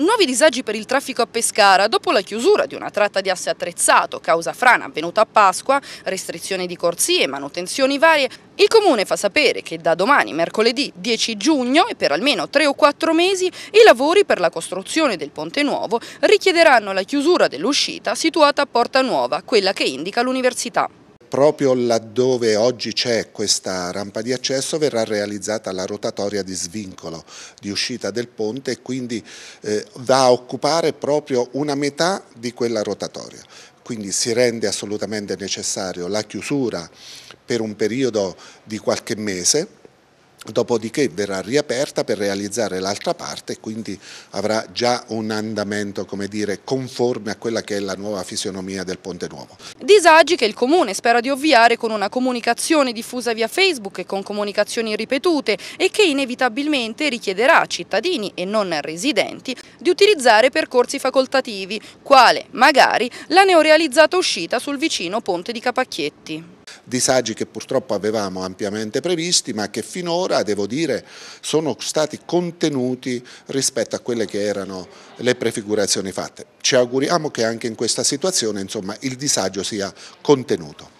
Nuovi disagi per il traffico a Pescara dopo la chiusura di una tratta di asse attrezzato, causa frana avvenuta a Pasqua, restrizioni di corsie, manutenzioni varie. Il Comune fa sapere che da domani, mercoledì 10 giugno e per almeno 3 o 4 mesi, i lavori per la costruzione del Ponte Nuovo richiederanno la chiusura dell'uscita situata a Porta Nuova, quella che indica l'università proprio laddove oggi c'è questa rampa di accesso verrà realizzata la rotatoria di svincolo di uscita del ponte e quindi eh, va a occupare proprio una metà di quella rotatoria. Quindi si rende assolutamente necessario la chiusura per un periodo di qualche mese dopodiché verrà riaperta per realizzare l'altra parte e quindi avrà già un andamento dire, conforme a quella che è la nuova fisionomia del Ponte Nuovo. Disagi che il Comune spera di ovviare con una comunicazione diffusa via Facebook e con comunicazioni ripetute e che inevitabilmente richiederà a cittadini e non residenti di utilizzare percorsi facoltativi, quale magari la neorealizzata uscita sul vicino Ponte di Capacchietti disagi che purtroppo avevamo ampiamente previsti ma che finora, devo dire, sono stati contenuti rispetto a quelle che erano le prefigurazioni fatte. Ci auguriamo che anche in questa situazione insomma, il disagio sia contenuto.